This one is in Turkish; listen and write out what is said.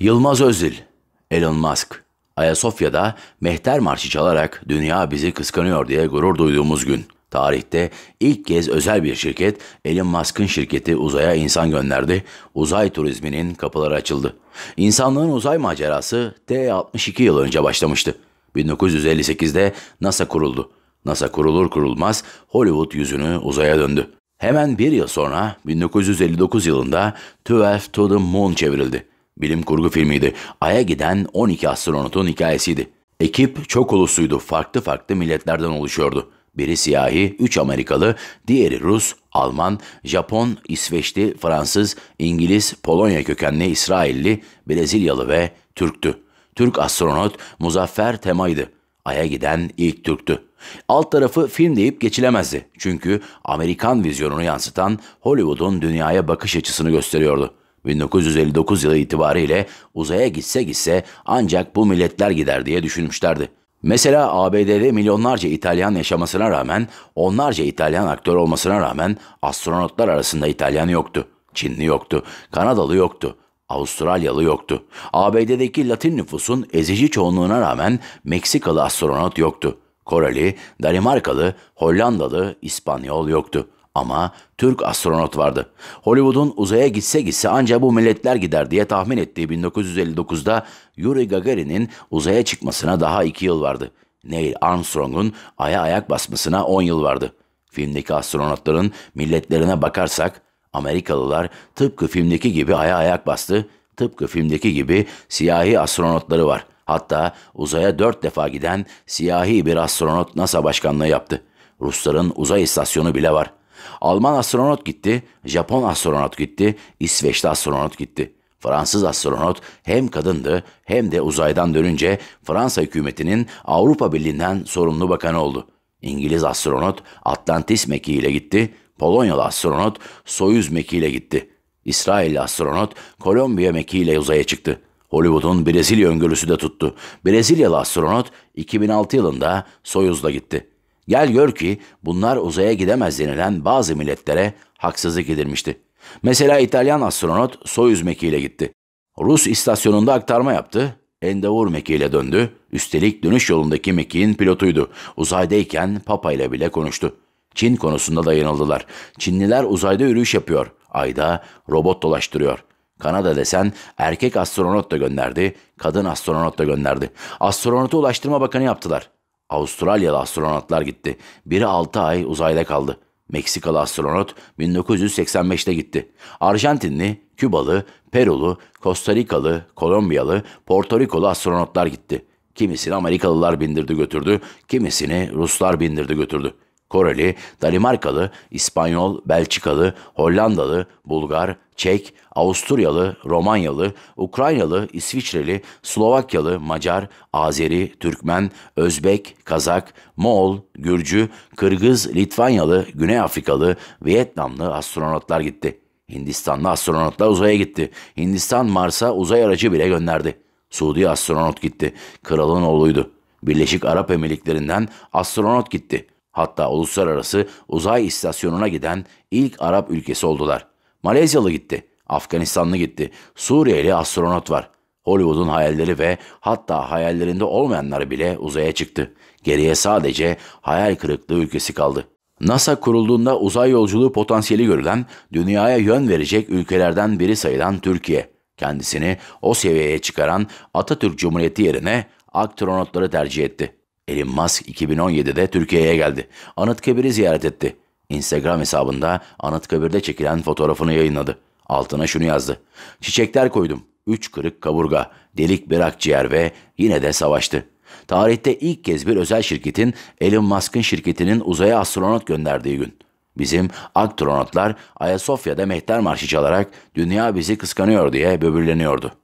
Yılmaz Özil, Elon Musk, Ayasofya'da mehter marşı çalarak dünya bizi kıskanıyor diye gurur duyduğumuz gün. Tarihte ilk kez özel bir şirket Elon Musk'ın şirketi uzaya insan gönderdi. Uzay turizminin kapıları açıldı. İnsanlığın uzay macerası T62 yıl önce başlamıştı. 1958'de NASA kuruldu. NASA kurulur kurulmaz Hollywood yüzünü uzaya döndü. Hemen bir yıl sonra 1959 yılında 12 to the Moon çevrildi. Bilim kurgu filmiydi. Ay'a giden 12 astronotun hikayesiydi. Ekip çok ulusuydu. Farklı farklı milletlerden oluşuyordu. Biri siyahi, 3 Amerikalı, diğeri Rus, Alman, Japon, İsveçli, Fransız, İngiliz, Polonya kökenli İsrailli, Brezilyalı ve Türktü. Türk astronot Muzaffer Temay'dı. Ay'a giden ilk Türktü. Alt tarafı film deyip geçilemezdi. Çünkü Amerikan vizyonunu yansıtan Hollywood'un dünyaya bakış açısını gösteriyordu. 1959 yılı itibariyle uzaya gitse gitse ancak bu milletler gider diye düşünmüşlerdi. Mesela ABD'de milyonlarca İtalyan yaşamasına rağmen, onlarca İtalyan aktör olmasına rağmen astronotlar arasında İtalyan yoktu. Çinli yoktu, Kanadalı yoktu, Avustralyalı yoktu. ABD'deki Latin nüfusun ezici çoğunluğuna rağmen Meksikalı astronot yoktu. Koreli, Danimarkalı, Hollandalı, İspanyol yoktu. Ama Türk astronot vardı. Hollywood'un uzaya gitse gitse anca bu milletler gider diye tahmin ettiği 1959'da Yuri Gagarin'in uzaya çıkmasına daha 2 yıl vardı. Neil Armstrong'un aya ayak basmasına 10 yıl vardı. Filmdeki astronotların milletlerine bakarsak Amerikalılar tıpkı filmdeki gibi aya ayak bastı, tıpkı filmdeki gibi siyahi astronotları var. Hatta uzaya dört defa giden siyahi bir astronot NASA başkanlığı yaptı. Rusların uzay istasyonu bile var. Alman astronot gitti, Japon astronot gitti, İsveçli astronot gitti. Fransız astronot hem kadındı hem de uzaydan dönünce Fransa hükümetinin Avrupa Birliği'nden sorumlu bakanı oldu. İngiliz astronot Atlantis mekiğiyle gitti, Polonyalı astronot Soyuz mekiğiyle gitti. İsrailli astronot Kolombiya mekiğiyle uzaya çıktı. Hollywood'un Brezilya öngörüsü de tuttu. Brezilyalı astronot 2006 yılında Soyuz'la gitti. Gel gör ki bunlar uzaya gidemez denilen bazı milletlere haksızlık edilmişti. Mesela İtalyan astronot Soyuz mekiğiyle gitti. Rus istasyonunda aktarma yaptı. Endeavour mekiğiyle döndü. Üstelik dönüş yolundaki mekiğin pilotuydu. Uzaydayken Papa ile bile konuştu. Çin konusunda da yanıldılar. Çinliler uzayda yürüyüş yapıyor. Ayda robot dolaştırıyor. Kanada desen erkek astronot da gönderdi, kadın astronot da gönderdi. Astronotu Ulaştırma Bakanı yaptılar. Avustralyalı astronotlar gitti. Biri 6 ay uzayda kaldı. Meksikalı astronot 1985'te gitti. Arjantinli, Kübalı, Perulu, Kostarikalı, Kolombiyalı, Porto Rikolu astronotlar gitti. Kimisini Amerikalılar bindirdi götürdü, kimisini Ruslar bindirdi götürdü. Koreli, Danimarkalı, İspanyol, Belçikalı, Hollandalı, Bulgar, Çek, Avusturyalı, Romanyalı, Ukraynalı, İsviçreli, Slovakyalı, Macar, Azeri, Türkmen, Özbek, Kazak, Moğol, Gürcü, Kırgız, Litvanyalı, Güney Afrikalı, Vietnamlı astronotlar gitti. Hindistanlı astronotlar uzaya gitti. Hindistan Mars'a uzay aracı bile gönderdi. Suudi astronot gitti. Kralın oğluydu. Birleşik Arap Emirlikleri'nden astronot gitti.'' Hatta uluslararası uzay istasyonuna giden ilk Arap ülkesi oldular. Malezyalı gitti, Afganistanlı gitti, Suriyeli astronot var. Hollywood'un hayalleri ve hatta hayallerinde olmayanlar bile uzaya çıktı. Geriye sadece hayal kırıklığı ülkesi kaldı. NASA kurulduğunda uzay yolculuğu potansiyeli görülen, dünyaya yön verecek ülkelerden biri sayılan Türkiye, kendisini o seviyeye çıkaran Atatürk Cumhuriyeti yerine aktronotları tercih etti. Elon Musk 2017'de Türkiye'ye geldi. Anıtkabir'i ziyaret etti. Instagram hesabında Anıtkabir'de çekilen fotoğrafını yayınladı. Altına şunu yazdı. Çiçekler koydum. Üç kırık kaburga, delik bir akciğer ve yine de savaştı. Tarihte ilk kez bir özel şirketin Elon Musk'ın şirketinin uzaya astronot gönderdiği gün. Bizim astronotlar Ayasofya'da mehter marşı çalarak dünya bizi kıskanıyor diye böbürleniyordu.